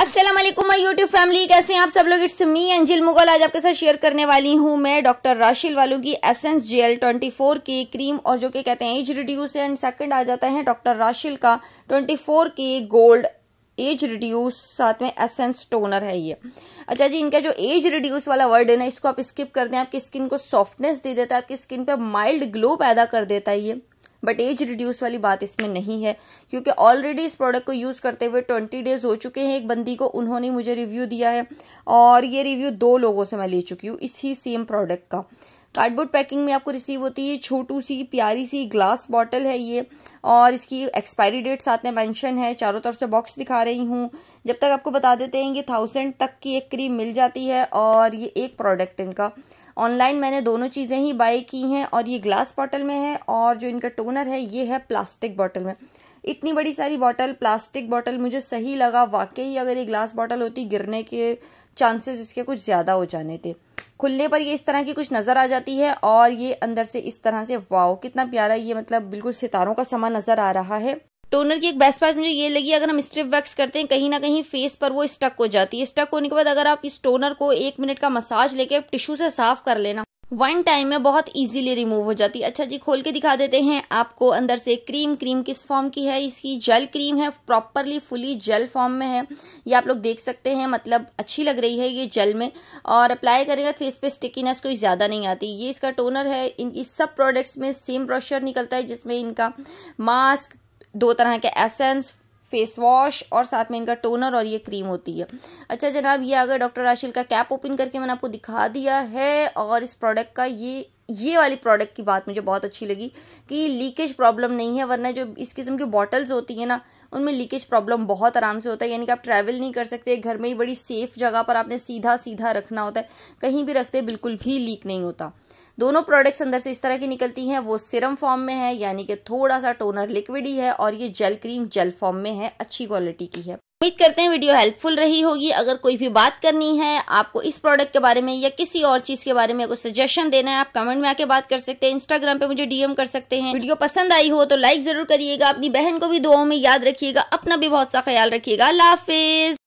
Aslam my YouTube family कैसे हैं आप सब लोग इट्स मी अंजिल मुगल आज आपके साथ शेयर करने वाली हूं मैं डॉक्टर राशिल वालू की एसेंस जेल 24 के क्रीम और जो कि कहते हैं एज रिड्यूस एंड सेकंड आ जाता है डॉक्टर राशिल का 24 के गोल्ड एज रिड्यूस साथ में एसेंस टोनर है ये अच्छा जी इनका जो एज रिड्यूस वाला वर्ड है ना इसको आप स्किप कर दें आपकी स्किन को सॉफ्टनेस दे देता है आपकी स्किन पर माइल्ड ग्लो पैदा कर देता है ये बट एज रिड्यूस वाली बात इसमें नहीं है क्योंकि ऑलरेडी इस प्रोडक्ट को यूज़ करते हुए ट्वेंटी डेज हो चुके हैं एक बंदी को उन्होंने मुझे रिव्यू दिया है और ये रिव्यू दो लोगों से मैं ले चुकी हूँ इसी सेम प्रोडक्ट का कार्डबोर्ड पैकिंग में आपको रिसीव होती है छोटू सी प्यारी सी ग्लास बॉटल है ये और इसकी एक्सपायरी डेट साथ में मेंशन है चारों तरफ से बॉक्स दिखा रही हूँ जब तक आपको बता देते हैं ये थाउजेंड तक की एक क्रीम मिल जाती है और ये एक प्रोडक्ट इनका ऑनलाइन मैंने दोनों चीज़ें ही बाई की हैं और ये ग्लास बॉटल में है और जो इनका टोनर है ये है प्लास्टिक बॉटल में इतनी बड़ी सारी बॉटल प्लास्टिक बॉटल मुझे सही लगा वाकई अगर ये ग्लास बॉटल होती गिरने के चांसेस इसके कुछ ज़्यादा हो जाने थे खुलने पर ये इस तरह की कुछ नज़र आ जाती है और ये अंदर से इस तरह से वाओ कितना प्यारा ये मतलब बिल्कुल सितारों का समा नज़र आ रहा है टोनर की एक बेस्ट बात मुझे ये लगी अगर हम स्ट्रिप वैक्स करते हैं कहीं ना कहीं फेस पर वो स्टक हो जाती है स्टक होने के बाद अगर आप इस टोनर को एक मिनट का मसाज लेके टिश्यू से साफ कर लेना वन टाइम में बहुत इजीली रिमूव हो जाती है अच्छा जी खोल के दिखा देते हैं आपको अंदर से क्रीम क्रीम किस फॉर्म की है इसकी जेल क्रीम है प्रॉपरली फुली जेल फॉर्म में है ये आप लोग देख सकते हैं मतलब अच्छी लग रही है ये जेल में और अप्लाई करेगा फेस पे स्टिकीनेस कोई ज़्यादा नहीं आती ये इसका टोनर है इन इस सब प्रोडक्ट्स में सेम ब्रॉशर निकलता है जिसमें इनका मास्क दो तरह के एसेंस फेस वॉश और साथ में इनका टोनर और ये क्रीम होती है अच्छा जनाब ये अगर डॉक्टर राशिल का कैप ओपन करके मैंने आपको दिखा दिया है और इस प्रोडक्ट का ये ये वाली प्रोडक्ट की बात मुझे बहुत अच्छी लगी कि लीकेज प्रॉब्लम नहीं है वरना जो इस किस्म की बॉटल्स होती है ना उनमें लीकेज प्रॉब्लम बहुत आराम से होता है यानी कि आप ट्रैवल नहीं कर सकते घर में ही बड़ी सेफ़ जगह पर आपने सीधा सीधा रखना होता है कहीं भी रखते बिल्कुल भी लीक नहीं होता दोनों प्रोडक्ट्स अंदर से इस तरह की निकलती हैं वो सिरम फॉर्म में है यानी कि थोड़ा सा टोनर लिक्विड ही है और ये जेल क्रीम जेल फॉर्म में है अच्छी क्वालिटी की है उम्मीद करते हैं वीडियो हेल्पफुल रही होगी अगर कोई भी बात करनी है आपको इस प्रोडक्ट के बारे में या किसी और चीज़ के बारे में कोई सजेशन देना है आप कमेंट में आके बात कर सकते हैं इंस्टाग्राम पे मुझे डीएम कर सकते हैं वीडियो पसंद आई हो तो लाइक जरूर करिएगा अपनी बहन को भी दुआओं में याद रखिएगा अपना भी बहुत सा ख्याल रखिएगा अल्लाह हाफिज